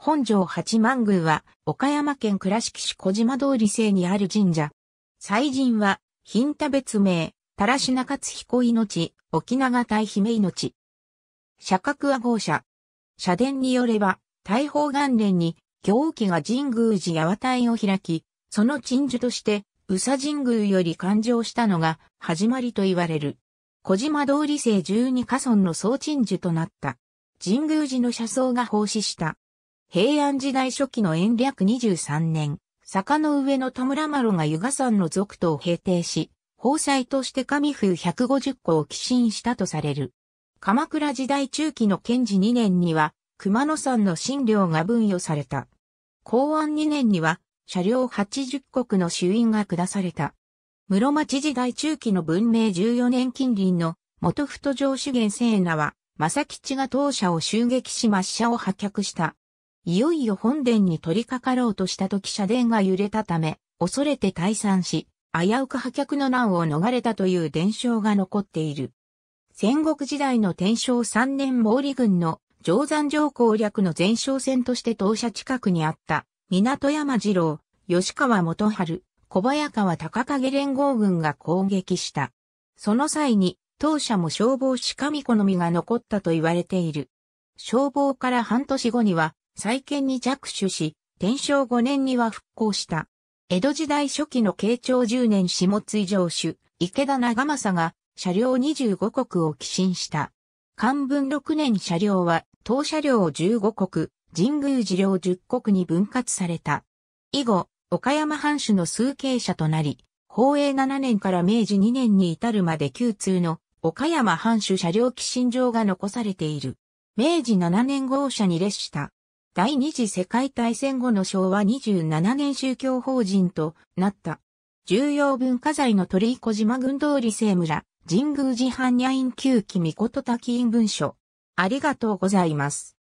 本城八幡宮は、岡山県倉敷市小島通り西にある神社。祭神は、品田別名、田良品勝彦命、沖永大姫命。社格は豪社。社殿によれば、大宝元年に、行基が神宮寺八幡を開き、その鎮守として、宇佐神宮より誕生したのが、始まりと言われる。小島通り生十二家村の総鎮守となった。神宮寺の社僧が奉仕した。平安時代初期の延暦23年、坂の上の田村呂が湯河山の族とを平定し、宝祭として神風150個を寄進したとされる。鎌倉時代中期の賢治2年には、熊野山の神領が分与された。公安2年には、車両80国の衆院が下された。室町時代中期の文明14年近隣の元太城主元聖名は、正吉が当社を襲撃し抹茶を破却した。いよいよ本殿に取り掛かろうとした時社殿が揺れたため、恐れて退散し、危うく破却の難を逃れたという伝承が残っている。戦国時代の天正三年毛利軍の定山城攻略の前哨戦として当社近くにあった、港山次郎、吉川元春、小早川高影連合軍が攻撃した。その際に、当社も消防士神子の実が残ったと言われている。消防から半年後には、再建に着手し、天正5年には復興した。江戸時代初期の慶長10年下津上主、池田長政が車両25国を寄進した。漢文6年車両は、当車両15国、神宮寺領10国に分割された。以後、岡山藩主の数形者となり、宝永7年から明治2年に至るまで旧通の岡山藩主車両寄進場が残されている。明治7年号車に列した第二次世界大戦後の昭和27年宗教法人となった。重要文化財の鳥居小島群通り聖村、神宮寺ゃい院旧記御事滝院文書。ありがとうございます。